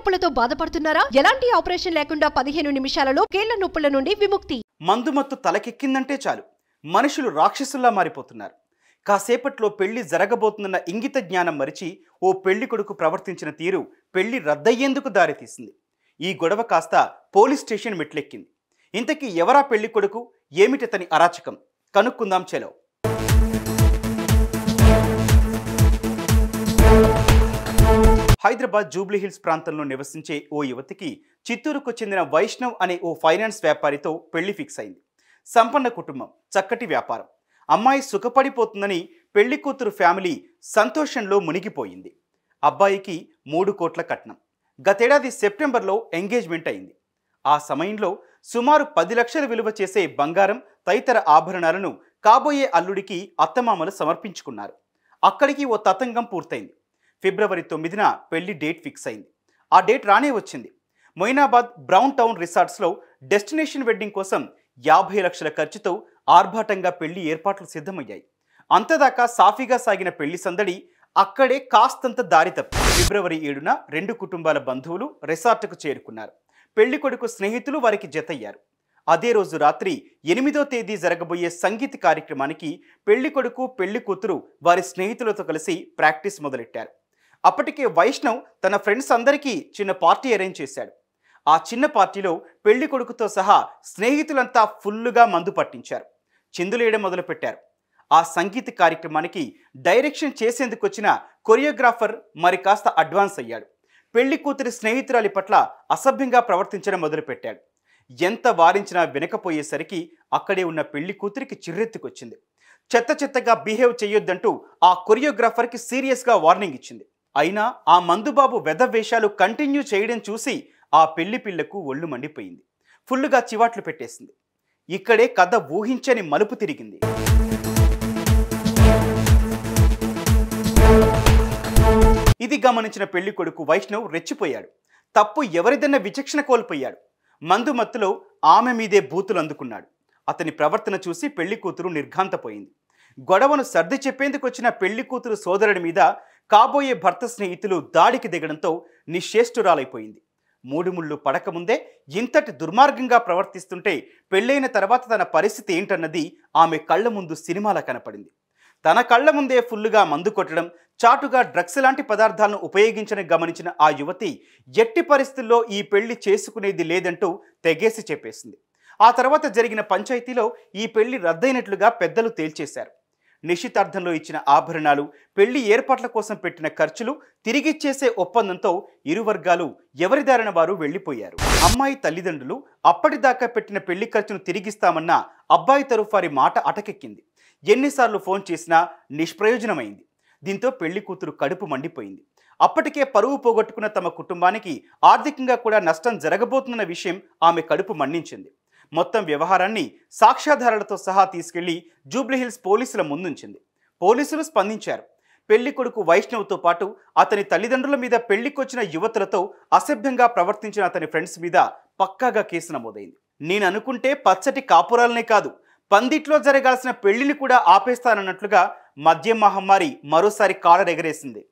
నొప్పులతో బాధపడుతున్నారా ఎలాంటి ఆపరేషన్ లేకుండా పదిహేను నిమిషాలలో కీళ్ల నొప్పుల నుండి విముక్తి మందుమత్తు తలకెక్కిందంటే చాలు మనుషులు రాక్షసుల్లా మారిపోతున్నారు కాసేపట్లో పెళ్లి జరగబోతుందన్న ఇంగిత జ్ఞానం మరిచి ఓ పెళ్లి కొడుకు ప్రవర్తించిన తీరు పెళ్లి రద్దయ్యేందుకు దారితీసింది ఈ గొడవ కాస్త పోలీస్ స్టేషన్ మెట్లెక్కింది ఇంతకీ ఎవరా పెళ్లి కొడుకు ఏమిటి అతని అరాచకం కనుక్కుందాం చెలో హైదరాబాద్ జూబ్లీహిల్స్ ప్రాంతంలో నివసించే ఓ యువతికి చిత్తూరుకు చెందిన వైష్ణవ్ అనే ఓ ఫైనాన్స్ వ్యాపారితో పెళ్లి ఫిక్స్ అయింది సంపన్న కుటుంబం చక్కటి వ్యాపారం అమ్మాయి సుఖపడిపోతుందని పెళ్లి కూతురు ఫ్యామిలీ సంతోషంలో మునిగిపోయింది అబ్బాయికి మూడు కోట్ల కట్నం గతేడాది సెప్టెంబర్లో ఎంగేజ్మెంట్ అయింది ఆ సమయంలో సుమారు పది లక్షల విలువ చేసే బంగారం తదితర ఆభరణాలను కాబోయే అల్లుడికి అత్తమామలు సమర్పించుకున్నారు అక్కడికి ఓ తతంగం పూర్తయింది ఫిబ్రవరి తొమ్మిదిన పెళ్లి డేట్ ఫిక్స్ అయింది ఆ డేట్ రానే వచ్చింది మొయినాబాద్ బ్రౌన్ టౌన్ రిసార్ట్స్లో డెస్టినేషన్ వెడ్డింగ్ కోసం యాభై లక్షల ఖర్చుతో ఆర్భాటంగా పెళ్లి ఏర్పాట్లు సిద్ధమయ్యాయి అంతదాకా సాఫీగా సాగిన పెళ్లి సందడి అక్కడే కాస్తంత దారి తప్పి ఫిబ్రవరి ఏడున రెండు కుటుంబాల బంధువులు రిసార్ట్కు చేరుకున్నారు పెళ్లి కొడుకు స్నేహితులు వారికి జతయ్యారు అదే రోజు రాత్రి ఎనిమిదో తేదీ జరగబోయే సంగీత కార్యక్రమానికి పెళ్లి కొడుకు పెళ్లి కూతురు వారి స్నేహితులతో కలిసి ప్రాక్టీస్ మొదలెట్టారు అప్పటికే వైష్ణవ్ తన ఫ్రెండ్స్ అందరికీ చిన్న పార్టీ అరేంజ్ చేశాడు ఆ చిన్న పార్టీలో పెళ్లి కొడుకుతో సహా స్నేహితులంతా ఫుల్లుగా మందు పట్టించారు చిందులేయడం మొదలుపెట్టారు ఆ సంగీత కార్యక్రమానికి డైరెక్షన్ చేసేందుకు వచ్చిన కొరియోగ్రాఫర్ మరి కాస్త అడ్వాన్స్ అయ్యాడు పెళ్లి కూతురి స్నేహితురాలి పట్ల అసభ్యంగా ప్రవర్తించడం మొదలుపెట్టాడు ఎంత వారించినా వినకపోయేసరికి అక్కడే ఉన్న పెళ్లి కూతురికి చిర్రెత్తుకొచ్చింది చెత్త చెత్తగా బిహేవ్ చేయొద్దంటూ ఆ కొరియోగ్రాఫర్కి సీరియస్గా వార్నింగ్ ఇచ్చింది అయినా ఆ మందుబాబు వెధవేషాలు కంటిన్యూ చేయడం చూసి ఆ పెళ్లి పిల్లకు ఒళ్ళు మండిపోయింది ఫుల్గా చివాట్లు పెట్టేసింది ఇక్కడే కథ ఊహించని మలుపు తిరిగింది ఇది గమనించిన పెళ్లి కొడుకు వైష్ణవ్ రెచ్చిపోయాడు తప్పు ఎవరిదన్న విచక్షణ కోల్పోయాడు మందు మత్తులో ఆమె మీదే బూతులు అందుకున్నాడు అతని ప్రవర్తన చూసి పెళ్లి కూతురు నిర్ఘాంతపోయింది గొడవను సర్ది చెప్పేందుకు వచ్చిన పెళ్లి కూతురు సోదరుడి మీద కాబోయే భర్త స్నేహితులు దాడికి దిగడంతో నిశ్చేష్టురాలైపోయింది మూడుముళ్ళు పడకముందే ఇంతటి దుర్మార్గంగా ప్రవర్తిస్తుంటే పెళ్ళైన తర్వాత తన పరిస్థితి ఏంటన్నది ఆమె కళ్ళ ముందు సినిమాలా కనపడింది తన కళ్ళ ముందే ఫుల్లుగా మందు కొట్టడం చాటుగా డ్రగ్స్ లాంటి పదార్థాలను ఉపయోగించడం గమనించిన ఆ యువతి ఎట్టి పరిస్థితుల్లో ఈ పెళ్లి చేసుకునేది లేదంటూ తెగేసి చెప్పేసింది ఆ తర్వాత జరిగిన పంచాయతీలో ఈ పెళ్లి రద్దయినట్లుగా పెద్దలు తేల్చేశారు నిశ్చితార్థంలో ఇచ్చిన ఆభరణాలు పెళ్లి ఏర్పాట్ల కోసం పెట్టిన ఖర్చులు తిరిగిచ్చేసే ఒప్పందంతో ఇరు వర్గాలు ఎవరిదారిన వారు వెళ్లిపోయారు అమ్మాయి తల్లిదండ్రులు అప్పటిదాకా పెట్టిన పెళ్లి ఖర్చును తిరిగిస్తామన్న అబ్బాయి తరఫారి మాట అటకెక్కింది ఎన్నిసార్లు ఫోన్ చేసినా నిష్ప్రయోజనమైంది దీంతో పెళ్లి కూతురు కడుపు మండిపోయింది అప్పటికే పరువు పోగొట్టుకున్న తమ కుటుంబానికి ఆర్థికంగా కూడా నష్టం జరగబోతున్న విషయం ఆమె కడుపు మండించింది మొత్తం వ్యవహారాన్ని సాక్ష్యాధారాలతో సహా తీసుకెళ్లి జూబ్లీహిల్స్ పోలీసుల ముందుంచింది పోలీసులు స్పందించారు పెళ్లి కొడుకు వైష్ణవ్తో పాటు అతని తల్లిదండ్రుల మీద పెళ్లికొచ్చిన యువతులతో అసభ్యంగా ప్రవర్తించిన అతని ఫ్రెండ్స్ మీద పక్కాగా కేసు నమోదైంది నేను అనుకుంటే పచ్చటి కాపురాలనే కాదు పందిట్లో జరగాల్సిన పెళ్లిని కూడా ఆపేస్తానన్నట్లుగా మద్యం మహమ్మారి మరోసారి కాలరెగరేసింది